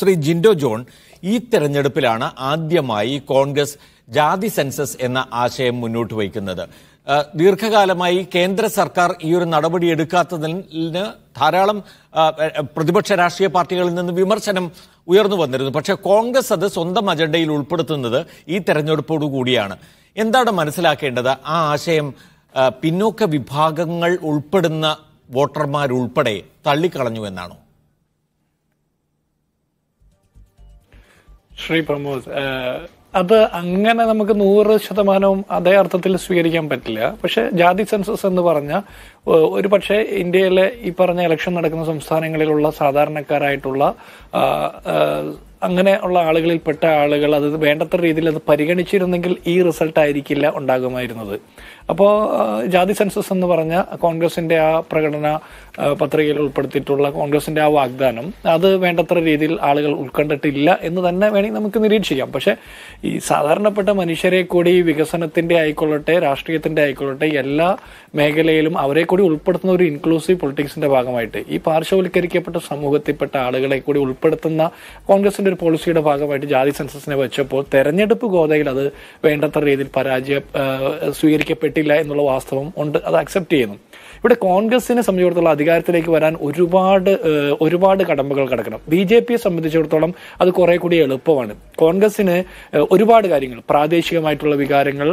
Shri Jinto John ഈ തെരഞ്ഞെടുപ്പിലാണ് ആദ്യമായി കോൺഗ്രസ് ജാതി സെൻസസ് എന്ന ആശയം മുന്നോട്ട് വയ്ക്കുന്നത് ദീർഘകാലമായി കേന്ദ്ര സർക്കാർ ഈ ഒരു നടപടി എടുക്കാത്തതിന് ധാരാളം പ്രതിപക്ഷ രാഷ്ട്രീയ പാർട്ടികളിൽ നിന്ന് വിമർശനം ഉയർന്നു വന്നിരുന്നു പക്ഷേ കോൺഗ്രസ് അത് സ്വന്തം അജണ്ടയിൽ ഉൾപ്പെടുത്തുന്നത് ഈ തെരഞ്ഞെടുപ്പോടു കൂടിയാണ് എന്താണ് മനസ്സിലാക്കേണ്ടത് ആ ആശയം പിന്നോക്ക വിഭാഗങ്ങൾ ഉൾപ്പെടുന്ന വോട്ടർമാരുൾപ്പെടെ തള്ളിക്കളഞ്ഞു എന്നാണോ ശ്രീ പ്രമോദ് അത് അങ്ങനെ നമുക്ക് നൂറ് ശതമാനവും അതേ അർത്ഥത്തിൽ സ്വീകരിക്കാൻ പറ്റില്ല പക്ഷെ ജാതി സെൻസസ് എന്ന് പറഞ്ഞ ഒരു പക്ഷേ ഇന്ത്യയിലെ ഈ പറഞ്ഞ ഇലക്ഷൻ നടക്കുന്ന സംസ്ഥാനങ്ങളിലുള്ള സാധാരണക്കാരായിട്ടുള്ള അങ്ങനെ ഉള്ള ആളുകളിൽപ്പെട്ട ആളുകൾ അത് വേണ്ടത്ര രീതിയിൽ അത് പരിഗണിച്ചിരുന്നെങ്കിൽ ഈ റിസൾട്ട് ആയിരിക്കില്ല ഉണ്ടാകുമായിരുന്നത് അപ്പോൾ ജാതി സെൻസസ് എന്ന് പറഞ്ഞ കോൺഗ്രസിന്റെ ആ പ്രകടന പത്രികയിൽ ഉൾപ്പെടുത്തിയിട്ടുള്ള കോൺഗ്രസിന്റെ ആ വാഗ്ദാനം അത് വേണ്ടത്ര രീതിയിൽ ആളുകൾ ഉൾക്കൊണ്ടിട്ടില്ല എന്ന് തന്നെ വേണമെങ്കിൽ നമുക്ക് നിരീക്ഷിക്കാം പക്ഷേ ഈ സാധാരണപ്പെട്ട മനുഷ്യരെ കൂടി വികസനത്തിന്റെ ആയിക്കൊള്ളട്ടെ രാഷ്ട്രീയത്തിന്റെ ആയിക്കൊള്ളട്ടെ എല്ലാ മേഖലയിലും അവരെ കൂടി ഉൾപ്പെടുത്തുന്ന ഒരു ഇൻക്ലൂസീവ് പൊളിറ്റിക്സിന്റെ ഭാഗമായിട്ട് ഈ പാർശ്വവൽക്കരിക്കപ്പെട്ട സമൂഹത്തിൽപ്പെട്ട ആളുകളെ കൂടി ഉൾപ്പെടുത്തുന്ന കോൺഗ്രസിന്റെ ഒരു പോളിസിയുടെ ഭാഗമായിട്ട് ജാതി സെൻസസിനെ വെച്ചപ്പോൾ തെരഞ്ഞെടുപ്പ് ഗോതയിൽ അത് വേണ്ടത്ര രീതിയിൽ പരാജയ സ്വീകരിക്കപ്പെട്ടില്ല എന്നുള്ള വാസ്തവം ഉണ്ട് അത് അക്സെപ്റ്റ് ചെയ്യുന്നു ഇവിടെ കോൺഗ്രസിനെ സംബന്ധിച്ചിടത്തോളം അധികാരത്തിലേക്ക് വരാൻ ഒരുപാട് ഒരുപാട് കടമ്പകൾ കിടക്കണം ബി ജെ പിയെ സംബന്ധിച്ചിടത്തോളം അത് കുറെ കൂടി എളുപ്പമാണ് കോൺഗ്രസിന് ഒരുപാട് കാര്യങ്ങൾ പ്രാദേശികമായിട്ടുള്ള വികാരങ്ങൾ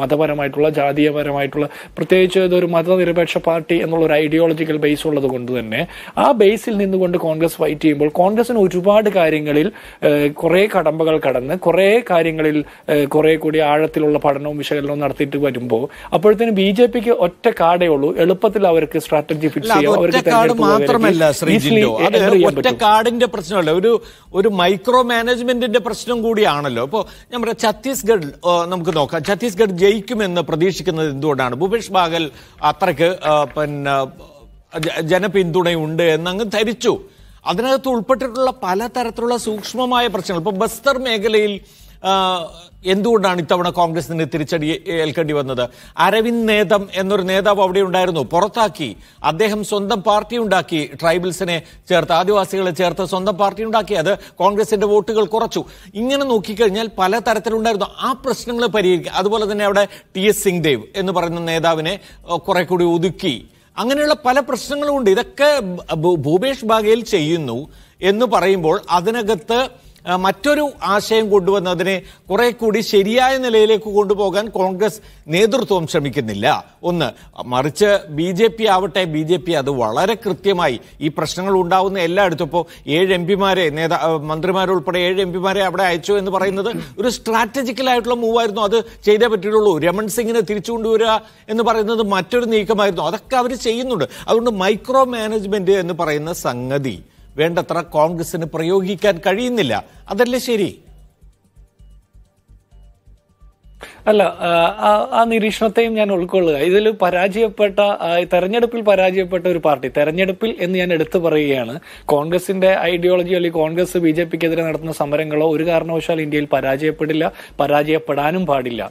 മതപരമായിട്ടുള്ള ജാതീയപരമായിട്ടുള്ള പ്രത്യേകിച്ച് ഇതൊരു മതനിരപേക്ഷ പാർട്ടി എന്നുള്ള ഒരു ഐഡിയോളജിക്കൽ ബേസ് ഉള്ളത് കൊണ്ട് തന്നെ ആ ബേസിൽ നിന്നുകൊണ്ട് കോൺഗ്രസ് ഫൈറ്റ് ചെയ്യുമ്പോൾ കോൺഗ്രസിന് ഒരുപാട് കാര്യങ്ങൾ കാര്യങ്ങളിൽ കുറേ കടമ്പകൾ കടന്ന് കുറേ കാര്യങ്ങളിൽ കുറേ കൂടി ആഴത്തിലുള്ള പഠനവും വിശകലനവും നടത്തിയിട്ട് വരുമ്പോൾ അപ്പോഴത്തേനും ബി ജെ പിക്ക് ഒറ്റ കാടേ ഉള്ളൂ എളുപ്പത്തിൽ അവർക്ക് സ്ട്രാറ്റജി ഫിക്സ് ചെയ്യാം മാത്രമല്ല ഒറ്റ പ്രശ്നമല്ല ഒരു ഒരു മൈക്രോ മാനേജ്മെന്റിന്റെ പ്രശ്നം കൂടിയാണല്ലോ ഇപ്പോൾ നമ്മുടെ ഛത്തീസ്ഗഡ് നമുക്ക് നോക്കാം ഛത്തീസ്ഗഡ് ജയിക്കുമെന്ന് പ്രതീക്ഷിക്കുന്നത് എന്തുകൊണ്ടാണ് ഭൂപേഷ് ബാഗൽ അത്രയ്ക്ക് പിന്നെ ജനപിന്തുണയുണ്ട് എന്നങ്ങ് ധരിച്ചു അതിനകത്ത് ഉൾപ്പെട്ടിട്ടുള്ള പലതരത്തിലുള്ള സൂക്ഷ്മമായ പ്രശ്നങ്ങൾ ഇപ്പൊ ബസ്തർ മേഖലയിൽ എന്തുകൊണ്ടാണ് ഇത്തവണ കോൺഗ്രസിന് തിരിച്ചടി ഏൽക്കേണ്ടി വന്നത് അരവിന്ദ് നേതം എന്നൊരു നേതാവ് അവിടെ ഉണ്ടായിരുന്നു പുറത്താക്കി അദ്ദേഹം സ്വന്തം പാർട്ടി ഉണ്ടാക്കി ട്രൈബൽസിനെ ചേർത്ത് ആദിവാസികളെ ചേർത്ത് സ്വന്തം പാർട്ടി ഉണ്ടാക്കി അത് കോൺഗ്രസിന്റെ വോട്ടുകൾ കുറച്ചു ഇങ്ങനെ നോക്കിക്കഴിഞ്ഞാൽ പല തരത്തിലുണ്ടായിരുന്നു ആ പ്രശ്നങ്ങൾ പരിഹരിക്കുക അതുപോലെ തന്നെ അവിടെ ടി എസ് സിംഗ് ദേവ് എന്ന് പറയുന്ന നേതാവിനെ കുറെ കൂടി ഒതുക്കി അങ്ങനെയുള്ള പല പ്രശ്നങ്ങളും ഉണ്ട് ഇതൊക്കെ ഭൂപേഷ് ബാഗേൽ ചെയ്യുന്നു എന്ന് പറയുമ്പോൾ അതിനകത്ത് മറ്റൊരു ആശയം കൊണ്ടുവന്നതിനെ കുറെ കൂടി ശരിയായ നിലയിലേക്ക് കൊണ്ടുപോകാൻ കോൺഗ്രസ് നേതൃത്വം ശ്രമിക്കുന്നില്ല ഒന്ന് മറിച്ച് ബി ജെ പി ആവട്ടെ ബി ജെ പി അത് വളരെ കൃത്യമായി ഈ പ്രശ്നങ്ങൾ ഉണ്ടാവുന്ന എല്ലായിടത്തും ഇപ്പോൾ ഏഴ് എം പിമാരെ നേതാ മന്ത്രിമാരുൾപ്പെടെ ഏഴ് എം പിമാരെ അവിടെ അയച്ചു എന്ന് പറയുന്നത് ഒരു സ്ട്രാറ്റജിക്കലായിട്ടുള്ള മൂവായിരുന്നു അത് ചെയ്തേ പറ്റുള്ളൂ രമൺ സിംഗിനെ തിരിച്ചു എന്ന് പറയുന്നത് മറ്റൊരു നീക്കമായിരുന്നു അതൊക്കെ അവർ ചെയ്യുന്നുണ്ട് അതുകൊണ്ട് മൈക്രോ മാനേജ്മെന്റ് എന്ന് പറയുന്ന സംഗതി വേണ്ടത്ര കോൺഗ്രസിന് പ്രയോഗിക്കാൻ കഴിയുന്നില്ല അതല്ലേ ശരി അല്ല ആ നിരീക്ഷണത്തെയും ഞാൻ ഉൾക്കൊള്ളുക ഇതിൽ പരാജയപ്പെട്ട തെരഞ്ഞെടുപ്പിൽ പരാജയപ്പെട്ട ഒരു പാർട്ടി തെരഞ്ഞെടുപ്പിൽ എന്ന് ഞാൻ എടുത്തു പറയുകയാണ് കോൺഗ്രസിന്റെ ഐഡിയോളജി അല്ലെങ്കിൽ കോൺഗ്രസ് ബി ജെ പിക്കെതിരെ നടത്തുന്ന സമരങ്ങളോ ഒരു കാരണവശാൽ ഇന്ത്യയിൽ പരാജയപ്പെടില്ല പരാജയപ്പെടാനും പാടില്ല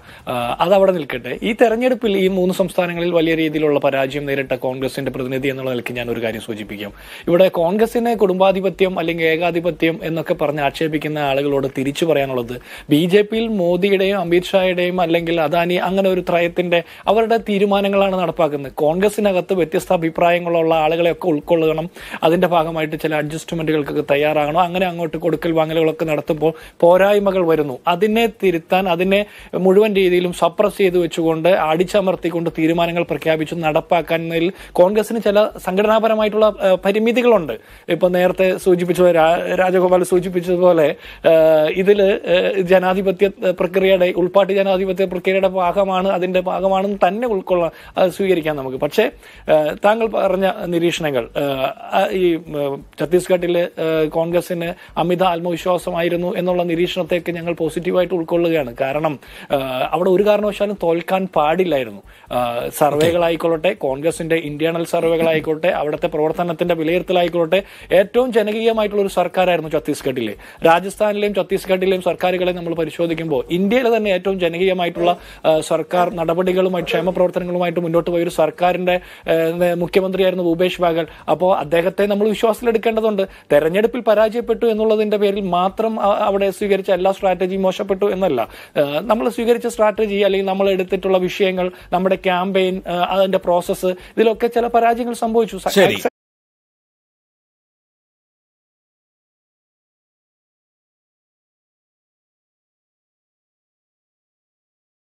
അത് അവിടെ നിൽക്കട്ടെ ഈ തെരഞ്ഞെടുപ്പിൽ ഈ മൂന്ന് സംസ്ഥാനങ്ങളിൽ വലിയ രീതിയിലുള്ള പരാജയം നേരിട്ട കോൺഗ്രസിന്റെ പ്രതിനിധി എന്നുള്ള നിലയ്ക്ക് ഞാൻ ഒരു കാര്യം സൂചിപ്പിക്കാം ഇവിടെ കോൺഗ്രസിനെ കുടുംബാധിപത്യം അല്ലെങ്കിൽ ഏകാധിപത്യം എന്നൊക്കെ പറഞ്ഞ് ആക്ഷേപിക്കുന്ന ആളുകളോട് തിരിച്ചു പറയാനുള്ളത് ബി ജെ പിയിൽ മോദിയുടെയും അമിത്ഷായുടെയും അല്ലെങ്കിൽ അദാനി അങ്ങനെ ഒരു ത്രയത്തിന്റെ അവരുടെ തീരുമാനങ്ങളാണ് നടപ്പാക്കുന്നത് കോൺഗ്രസിനകത്ത് വ്യത്യസ്ത അഭിപ്രായങ്ങളുള്ള ആളുകളെയൊക്കെ ഉൾക്കൊള്ളണം അതിന്റെ ഭാഗമായിട്ട് ചില അഡ്ജസ്റ്റ്മെന്റുകൾക്കൊക്കെ തയ്യാറാകണം അങ്ങനെ അങ്ങോട്ട് കൊടുക്കൽ വാങ്ങലുകളൊക്കെ നടത്തുമ്പോൾ പോരായ്മകൾ വരുന്നു അതിനെ തിരുത്താൻ അതിനെ മുഴുവൻ രീതിയിലും സപ്രസ് ചെയ്തു വെച്ചുകൊണ്ട് അടിച്ചമർത്തിക്കൊണ്ട് തീരുമാനങ്ങൾ പ്രഖ്യാപിച്ചു നടപ്പാക്കുന്നതിൽ കോൺഗ്രസിന് ചില സംഘടനാപരമായിട്ടുള്ള പരിമിതികളുണ്ട് ഇപ്പൊ നേരത്തെ സൂചിപ്പിച്ച രാജഗോപാൽ സൂചിപ്പിച്ചതുപോലെ ഇതില് ജനാധിപത്യ പ്രക്രിയയുടെ ഉൾപ്പാട്ട് ജനാധിപത്യ ജനാധിപത്യ പ്രക്രിയയുടെ ഭാഗമാണ് അതിന്റെ ഭാഗമാണെന്ന് തന്നെ ഉൾക്കൊള്ളാൻ അത് സ്വീകരിക്കാം നമുക്ക് പക്ഷേ താങ്കൾ പറഞ്ഞ നിരീക്ഷണങ്ങൾ ഈ ഛത്തീസ്ഗഡിലെ കോൺഗ്രസിന് അമിത ആത്മവിശ്വാസമായിരുന്നു എന്നുള്ള നിരീക്ഷണത്തേക്ക് ഞങ്ങൾ പോസിറ്റീവായിട്ട് ഉൾക്കൊള്ളുകയാണ് കാരണം അവിടെ ഒരു കാരണവശാലും തോൽക്കാൻ പാടില്ലായിരുന്നു സർവേകളായിക്കൊള്ളട്ടെ കോൺഗ്രസിന്റെ ഇന്റേണൽ സർവേകളായിക്കോട്ടെ അവിടുത്തെ പ്രവർത്തനത്തിന്റെ വിലയിരുത്തലായിക്കോട്ടെ ഏറ്റവും ജനകീയമായിട്ടുള്ള ഒരു സർക്കാരായിരുന്നു ഛത്തീസ്ഗഡിലെ രാജസ്ഥാനിലെയും ഛത്തീസ്ഗഡിലെയും സർക്കാരുകളെ നമ്മൾ പരിശോധിക്കുമ്പോൾ ഇന്ത്യയിലെ തന്നെ ഏറ്റവും ജനകീയമായ ശക്തമായിട്ടുള്ള സർക്കാർ നടപടികളുമായി ക്ഷേമ പ്രവർത്തനങ്ങളുമായിട്ട് മുന്നോട്ട് പോയ ഒരു സർക്കാരിന്റെ മുഖ്യമന്ത്രിയായിരുന്നു ഭൂപേഷ് ബാഗൽ അപ്പോൾ അദ്ദേഹത്തെ നമ്മൾ വിശ്വാസത്തിലെടുക്കേണ്ടതുണ്ട് തെരഞ്ഞെടുപ്പിൽ പരാജയപ്പെട്ടു എന്നുള്ളതിന്റെ പേരിൽ മാത്രം അവിടെ സ്വീകരിച്ച എല്ലാ സ്ട്രാറ്റജിയും മോശപ്പെട്ടു എന്നല്ല നമ്മൾ സ്വീകരിച്ച സ്ട്രാറ്റജി അല്ലെങ്കിൽ നമ്മൾ എടുത്തിട്ടുള്ള വിഷയങ്ങൾ നമ്മുടെ ക്യാമ്പയിൻ അതിന്റെ പ്രോസസ്സ് ഇതിലൊക്കെ ചില പരാജയങ്ങൾ സംഭവിച്ചു